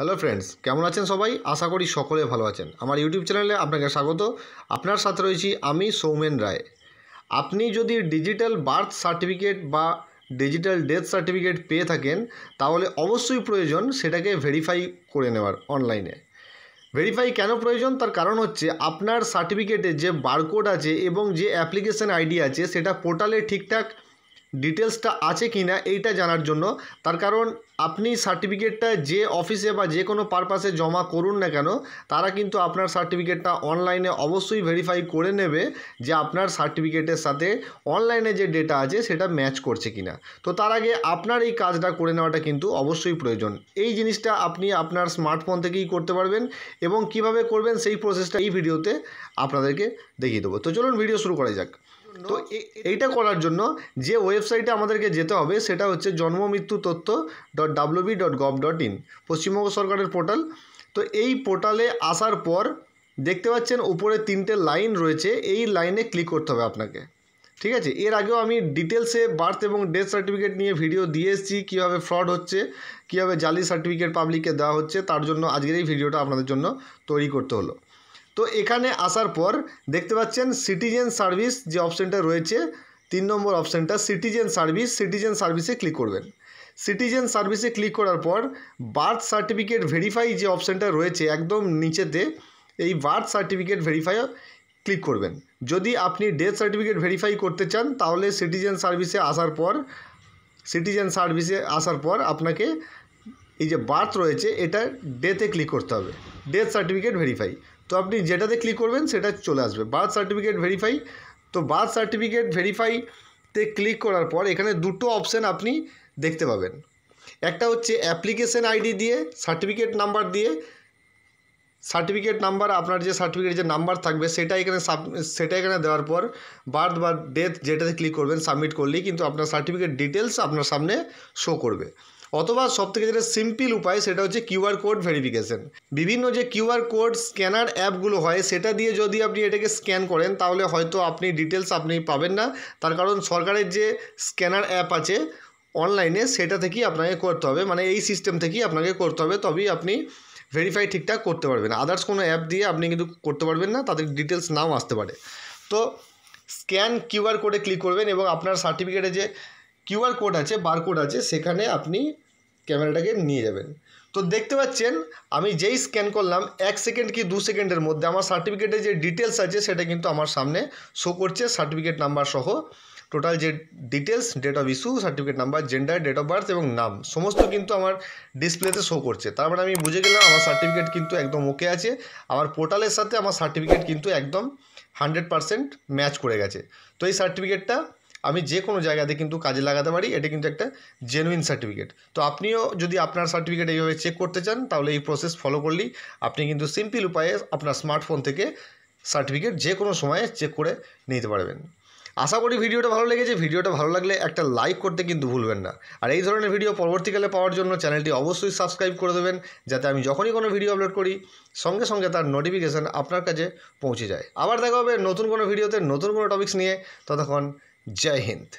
hello friends কেমন আছেন সবাই আশা করি সকলে ভালো আছেন আমার ইউটিউব চ্যানেলে আপনাকে স্বাগত আপনার সাথে রয়েছি আমি সৌমেন রায় আপনি যদি ডিজিটাল বার্থ সার্টিফিকেট বা ডিজিটাল ডেথ সার্টিফিকেট পেয়ে থাকেন তাহলে অবশ্যই প্রয়োজন সেটাকে ভেরিফাই করে নেওয়ার অনলাইনে ভেরিফাই কেন প্রয়োজন তার কারণ হচ্ছে আপনার সার্টিফিকেটে যে বারকোড আছে এবং যে অ্যাপ্লিকেশন আইডি আছে সেটা পোর্টালে ঠিকঠাক ডিটেলসটা আছে কি না এইটা জানার জন্য তার কারণ আপনি সার্টিফিকেটটা যে অফিসে বা যে কোনো পারপাসে জমা করুন না কেন তারা কিন্তু আপনার সার্টিফিকেটটা অনলাইনে অবশ্যই ভেরিফাই করে নেবে যে আপনার সার্টিফিকেটের সাথে অনলাইনে যে ডেটা আছে সেটা ম্যাচ করছে কি না তো তার আগে আপনার এই কাজটা করে নেওয়াটা কিন্তু অবশ্যই প্রয়োজন এই জিনিসটা আপনি আপনার স্মার্টফোন থেকেই করতে পারবেন এবং কিভাবে করবেন সেই প্রসেসটা এই ভিডিওতে আপনাদেরকে দেখিয়ে দেবো তো চলুন ভিডিও শুরু করা যাক তো এইটা করার জন্য যে ওয়েবসাইটে আমাদেরকে যেতে হবে সেটা হচ্ছে জন্ম মৃত্যু তথ্য dot WB dot gov dot in Paschimbanga সরকারের পোর্টাল তো এই পোর্টালে আসার পর দেখতে পাচ্ছেন উপরে তিনটে লাইন রয়েছে এই লাইনে ক্লিক করতে হবে আপনাকে ঠিক আছে এর আগেও আমি ডিটেলসে বার্থ এবং ডেথ সার্টিফিকেট নিয়ে ভিডিও দিয়ে এসেছি কীভাবে ফ্রড হচ্ছে কীভাবে জালি সার্টিফিকেট পাবলিককে দেওয়া হচ্ছে তার জন্য আজকের এই ভিডিওটা আপনাদের জন্য তৈরি করতে হলো তো এখানে আসার পর দেখতে পাচ্ছেন সিটিজেন সার্ভিস যে অপশানটা রয়েছে তিন নম্বর অপশানটা সিটিজেন সার্ভিস সিটিজেন সার্ভিসে ক্লিক করবেন সিটিজেন সার্ভিসে ক্লিক করার পর বার্থ সার্টিফিকেট ভেরিফাই যে অপশানটা রয়েছে একদম নিচেতে এই বার্থ সার্টিফিকেট ভেরিফাই ক্লিক করবেন যদি আপনি ডেথ সার্টিফিকেট ভেরিফাই করতে চান তাহলে সিটিজেন সার্ভিসে আসার পর সিটিজেন সার্ভিসে আসার পর আপনাকে এই যে বার্থ রয়েছে এটা ডেথে ক্লিক করতে হবে ডেথ সার্টিফিকেট ভেরিফাই তো আপনি যেটাতে ক্লিক করবেন সেটা চলে আসবে বার্থ সার্টিফিকেট ভেরিফাই তো বার্থ সার্টিফিকেট ভেরিফাইতে ক্লিক করার পর এখানে দুটো অপশান আপনি দেখতে পাবেন একটা হচ্ছে অ্যাপ্লিকেশন আইডি দিয়ে সার্টিফিকেট নাম্বার দিয়ে সার্টিফিকেট নাম্বার আপনার যে সার্টিফিকেট যে নাম্বার থাকবে সেটা এখানে সেটা এখানে দেওয়ার পর বার্থ বা ডেথ যেটাতে ক্লিক করবেন সাবমিট করলেই কিন্তু আপনার সার্টিফিকেট ডিটেলস আপনার সামনে শো করবে অথবা সবথেকে যেটা সিম্পল উপায় সেটা হচ্ছে কিউআর কোড ভেরিফিকেশন বিভিন্ন যে কিউআর কোড স্ক্যানার অ্যাপগুলো হয় সেটা দিয়ে যদি আপনি এটাকে স্ক্যান করেন তাহলে হয়তো আপনি ডিটেলস আপনি পাবেন না তার কারণ সরকারের যে স্ক্যানার অ্যাপ আছে অনলাইনে সেটা থেকেই আপনাকে করতে হবে মানে এই সিস্টেম থেকেই আপনাকে করতে হবে তবেই আপনি ভেরিফাই ঠিকঠাক করতে পারবেন আদার্স কোনো অ্যাপ দিয়ে আপনি কিন্তু করতে পারবেন না তাদের ডিটেলস নাও আসতে পারে তো স্ক্যান কিউআর কোডে ক্লিক করবেন এবং আপনার সার্টিফিকেটে যে কিউআর কোড আছে বার কোড আছে সেখানে আপনি ক্যামেরাটাকে নিয়ে যাবেন তো দেখতে পাচ্ছেন আমি যেই স্ক্যান করলাম এক সেকেন্ড কি দু সেকেন্ডের মধ্যে আমার সার্টিফিকেটের যে ডিটেলস আছে সেটা কিন্তু আমার সামনে শো করছে সার্টিফিকেট নাম্বার সহ টোটাল যে details date of issue certificate number gender date of birth এবং নাম সমস্ত কিন্তু আমার ডিসপ্লেতে শো করছে তার মানে আমি বুঝে গেলাম আমার সার্টিফিকেট কিন্তু একদম ওকে আছে আমার পোর্টালের সাথে আমার সার্টিফিকেট কিন্তু একদম হান্ড্রেড ম্যাচ করে গেছে তো এই সার্টিফিকেটটা আমি যে কোনো জায়গাতে কিন্তু কাজে লাগাতে পারি এটা কিন্তু একটা জেনুইন সার্টিফিকেট তো আপনিও যদি আপনার সার্টিফিকেট এইভাবে চেক করতে চান তাহলে এই প্রসেস ফলো করলেই আপনি কিন্তু সিম্পল উপায়ে আপনার স্মার্টফোন থেকে সার্টিফিকেট যে কোনো সময়ে চেক করে নিতে পারবেন আশা করি ভিডিওটা ভালো লেগেছে ভিডিওটা ভালো লাগলে একটা লাইক করতে কিন্তু ভুলবেন না আর এই ধরনের ভিডিও পরবর্তীকালে পাওয়ার জন্য চ্যানেলটি অবশ্যই সাবস্ক্রাইব করে দেবেন যাতে আমি যখনই কোনো ভিডিও আপলোড করি সঙ্গে সঙ্গে তার নোটিফিকেশান আপনার কাছে পৌঁছে যায় আবার দেখা হবে নতুন কোনো ভিডিওতে নতুন কোনো টপিক্স নিয়ে ততক্ষণ जय हिंद